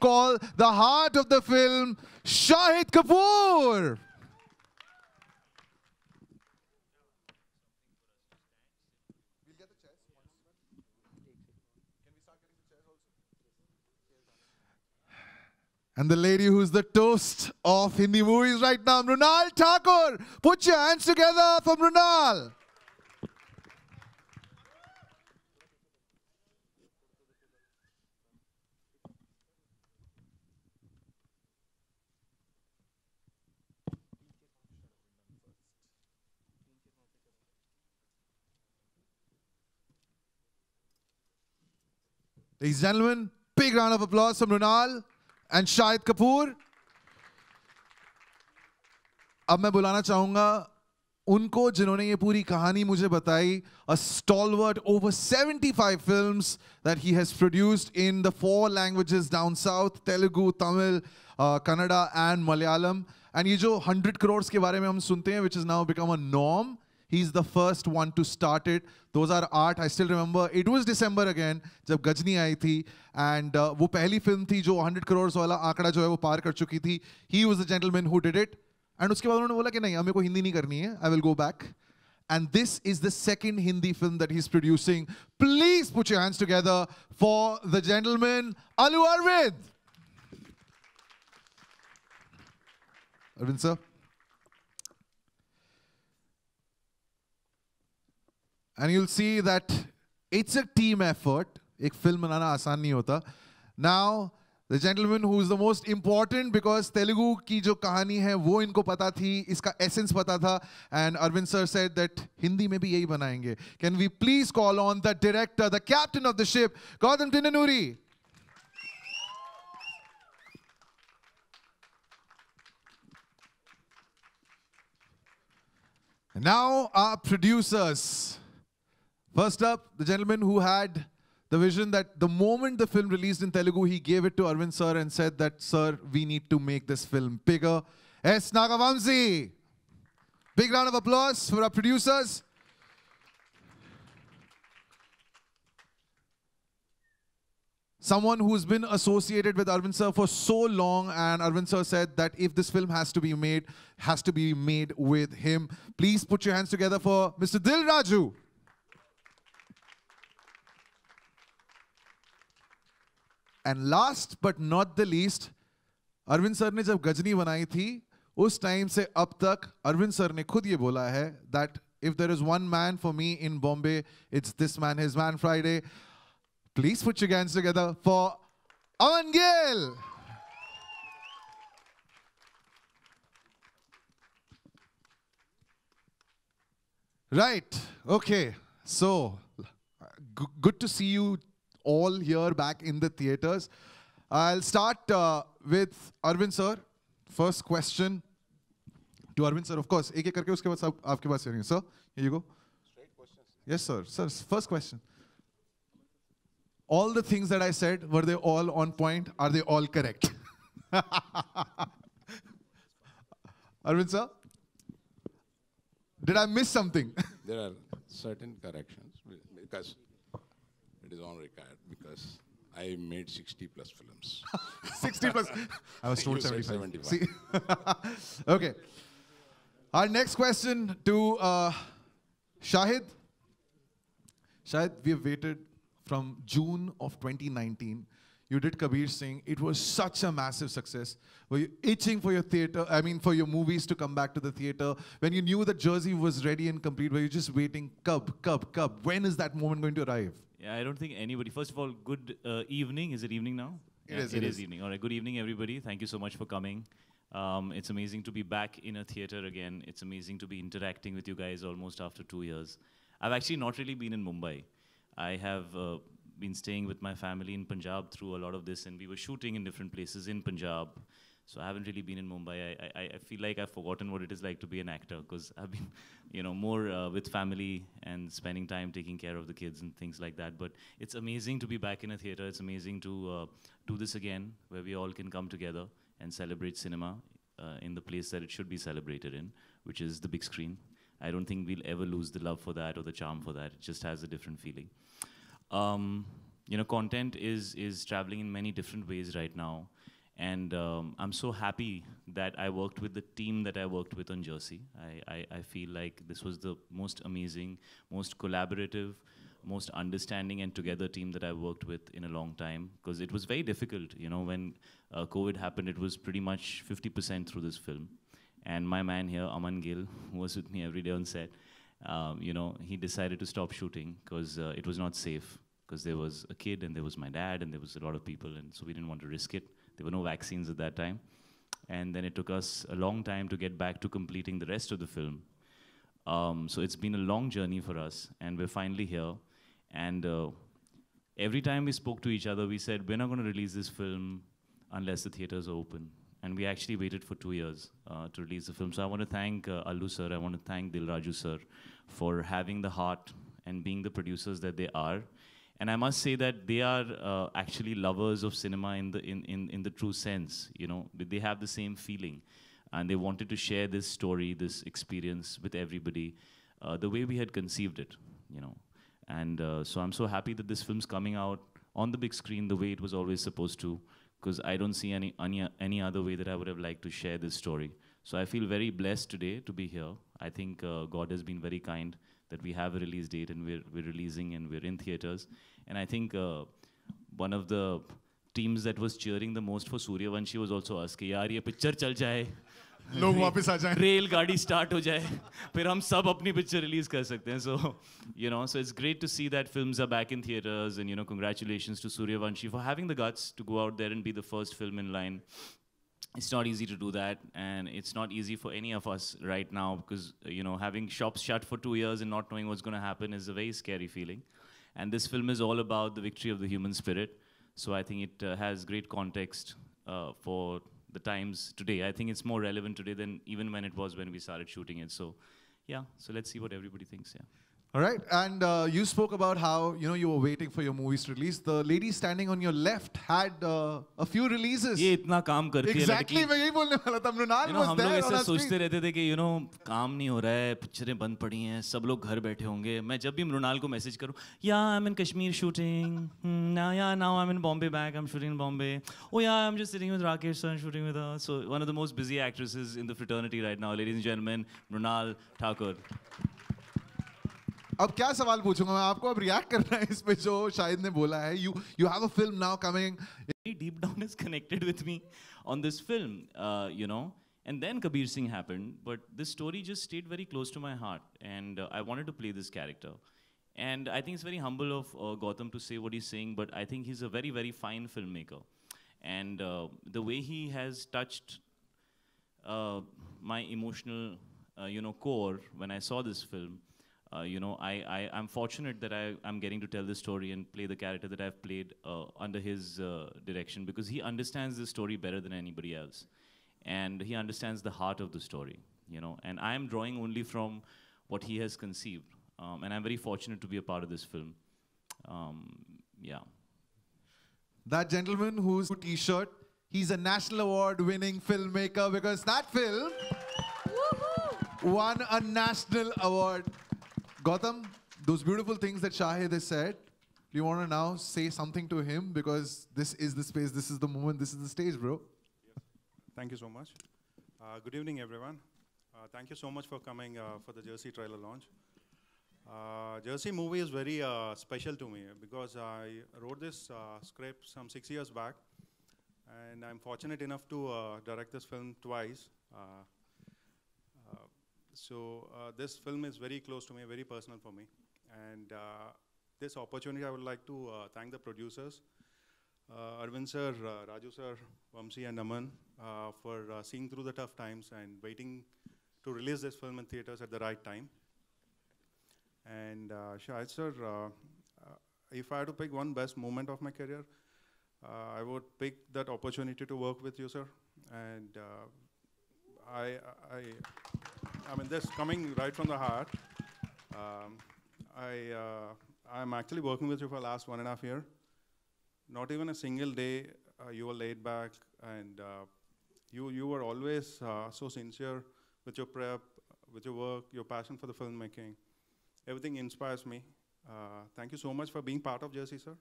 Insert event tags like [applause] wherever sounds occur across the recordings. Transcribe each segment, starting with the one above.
Call the heart of the film, Shahid Kapoor. And the lady who's the toast of Hindi movies right now, Runal Thakur. Put your hands together for Runal. Ladies and gentlemen, big round of applause from Runal and Shahid Kapoor. अब मैं बुलाना चाहूंगा उनको जिन्होंने ये पूरी कहानी मुझे बताई a stalwart over 75 films that he has produced in the four languages down south Telugu Tamil Kannada and Malayalam and ये जो 100 करोड़ के बारे में हम सुनते हैं which is now become a norm He's the first one to start it. Those are art. I still remember it was December again जब गजनी आई थी and uh, वो पहली फिल्म थी जो 100 करोड़ वाला आंकड़ा जो है वो पार कर चुकी थी. He was the gentleman who did it. And उसके बाद उन्होंने बोला कि नहीं हमें को हिंदी नहीं करनी है. I will go back. And this is the second Hindi film that he's producing. Please put your hands together for the gentleman, Alu Arvind. Arvind sir. and you'll see that it's a team effort. Ek film hota. Now, the gentleman who is the most important because Telugu ki jo kahani hai, wo inko pata thi, iska essence pata tha. And Arvind sir said that Hindi mein bhi yehi banayenge. Can we please call on the director, the captain of the ship, Gautam Tindanuri. Now, our producers. First up, the gentleman who had the vision that the moment the film released in Telugu, he gave it to Arvind sir and said that, sir, we need to make this film bigger. S. Nagavamsi. Big round of applause for our producers. Someone who's been associated with Arvind sir for so long and Arvind sir said that if this film has to be made, has to be made with him. Please put your hands together for Mr. Dil Raju. And last but not the least Arvind sir ने जब गजनी बनाई थी उस time से अब तक Arvind sir ने खुद ये बोला है that if there is one man for me in Bombay it's this man his man Friday please put your hands together for Aman Gill Right. Okay. So good to see you all here back in the theaters. I'll start uh, with Arvind sir. First question to Arvind sir, of course. Sir, here you go. Straight questions. Yes, sir. Sir, first question. All the things that I said, were they all on point? Are they all correct? [laughs] Arvind sir? Did I miss something? there are certain corrections because it is on record because I made 60 plus films. [laughs] 60 plus. [laughs] I was told 75. 75. [laughs] okay. Our next question to uh, Shahid. Shahid, we have waited from June of 2019. You did Kabir Singh. It was such a massive success. Were you itching for your theater, I mean, for your movies to come back to the theater? When you knew that Jersey was ready and complete, were you just waiting, Cub, Cub, Cub? When is that moment going to arrive? I don't think anybody. First of all, good uh, evening. Is it evening now? It yeah, is. It, it is, is evening. All right. Good evening, everybody. Thank you so much for coming. Um, it's amazing to be back in a theater again. It's amazing to be interacting with you guys almost after two years. I've actually not really been in Mumbai. I have uh, been staying with my family in Punjab through a lot of this, and we were shooting in different places in Punjab. So I haven't really been in Mumbai. I, I, I feel like I've forgotten what it is like to be an actor because I've been, [laughs] you know, more uh, with family and spending time taking care of the kids and things like that. But it's amazing to be back in a theater. It's amazing to uh, do this again, where we all can come together and celebrate cinema uh, in the place that it should be celebrated in, which is the big screen. I don't think we'll ever lose the love for that or the charm for that. It just has a different feeling. Um, you know, content is is traveling in many different ways right now. And um, I'm so happy that I worked with the team that I worked with on Jersey. I, I, I, feel like this was the most amazing, most collaborative, most understanding and together team that I have worked with in a long time because it was very difficult. You know, when uh, COVID happened, it was pretty much 50% through this film. And my man here, Aman Gill, [laughs] who was with me every day on set, um, you know, he decided to stop shooting because uh, it was not safe because there was a kid and there was my dad and there was a lot of people and so we didn't want to risk it. There were no vaccines at that time. And then it took us a long time to get back to completing the rest of the film. Um, so it's been a long journey for us, and we're finally here. And uh, every time we spoke to each other, we said, we're not going to release this film unless the theaters are open. And we actually waited for two years uh, to release the film. So I want to thank uh, sir, I want to thank Dilraju sir for having the heart and being the producers that they are and I must say that they are uh, actually lovers of cinema in the in, in in the true sense. You know, they have the same feeling, and they wanted to share this story, this experience with everybody, uh, the way we had conceived it. You know, and uh, so I'm so happy that this film's coming out on the big screen the way it was always supposed to, because I don't see any any any other way that I would have liked to share this story. So I feel very blessed today to be here. I think uh, God has been very kind that we have a release date and we're, we're releasing and we're in theaters. And I think uh, one of the teams that was cheering the most for Surya Vanshi was also us. That picture chal jaye. लोग वापस आ जाएं rail गाड़ी start हो जाए फिर हम सब अपनी picture release So you know, so it's great to see that films are back in theaters, and you know, congratulations to Surya congratulations for having the guts to go out there and be the first film in line it's not easy to do that and it's not easy for any of us right now because you know having shops shut for two years and not knowing what's going to happen is a very scary feeling and this film is all about the victory of the human spirit so i think it uh, has great context uh, for the times today i think it's more relevant today than even when it was when we started shooting it so yeah so let's see what everybody thinks yeah all right, and uh, you spoke about how you know you were waiting for your movies to release. The lady standing on your left had uh, a few releases. ये इतना काम करती exactly है मैं यही बोलने वाला था मृणाल you know, हम लोग ऐसे सोचते रहते थे कि यू you नो know, काम नहीं हो रहा है पिक्चरें बंद पड़ी हैं सब लोग घर बैठे होंगे मैं जब भी मृणाल को मैसेज करूं या I am in Kashmir shooting ना या now I am in Bombay back I am shooting in Bombay oh या I am just sitting with Rakesh sir shooting with so one of the most busy actresses in the fraternity right now ladies and gentleman Mrunal Thakur अब क्या सवाल पूछूंगा मैं आपको अब react करना है इस पे जो शायद ने बोला है you you have a film now coming deep down is connected with me on this film you know and then Kabir Singh happened but this story just stayed very close to my heart and I wanted to play this character and I think it's very humble of Gautam to say what he is saying but I think he is a very very fine film maker and the way he has touched my emotional you know core when I saw this film Uh, you know, I, I, I'm fortunate that I, I'm getting to tell this story and play the character that I've played uh, under his uh, direction because he understands the story better than anybody else. And he understands the heart of the story, you know. And I am drawing only from what he has conceived. Um, and I'm very fortunate to be a part of this film. Um, yeah. That gentleman whose t shirt, he's a national award winning filmmaker because that film won a national award. Gautam, those beautiful things that Shahid has said, do you want to now say something to him? Because this is the space, this is the moment, this is the stage, bro. Yes. Thank you so much. Uh, good evening, everyone. Uh, thank you so much for coming uh, for the Jersey trailer launch. Uh, Jersey movie is very uh, special to me because I wrote this uh, script some six years back, and I'm fortunate enough to direct this film twice. So uh, this film is very close to me, very personal for me. And uh, this opportunity, I would like to uh, thank the producers, uh, Arvind sir, uh, Raju sir, Vamsi and Naman, uh, for uh, seeing through the tough times and waiting to release this film in theaters at the right time. And uh, Shahid sir, if I had to pick one best moment of my career, I would pick that opportunity to work with you, sir. And I, I I mean, this coming right from the heart. Um, I, uh, I'm actually working with you for the last one and a half year. Not even a single day uh, you were laid back, and uh, you, you were always uh, so sincere with your prep, with your work, your passion for the filmmaking. Everything inspires me. Uh, thank you so much for being part of Jersey, sir.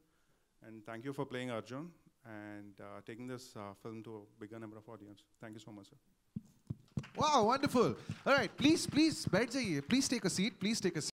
And thank you for playing Arjun and uh, taking this film to a bigger number of audience. Thank you so much, sir. Wow, wonderful. All right, please, please, Please take a seat. Please take a seat.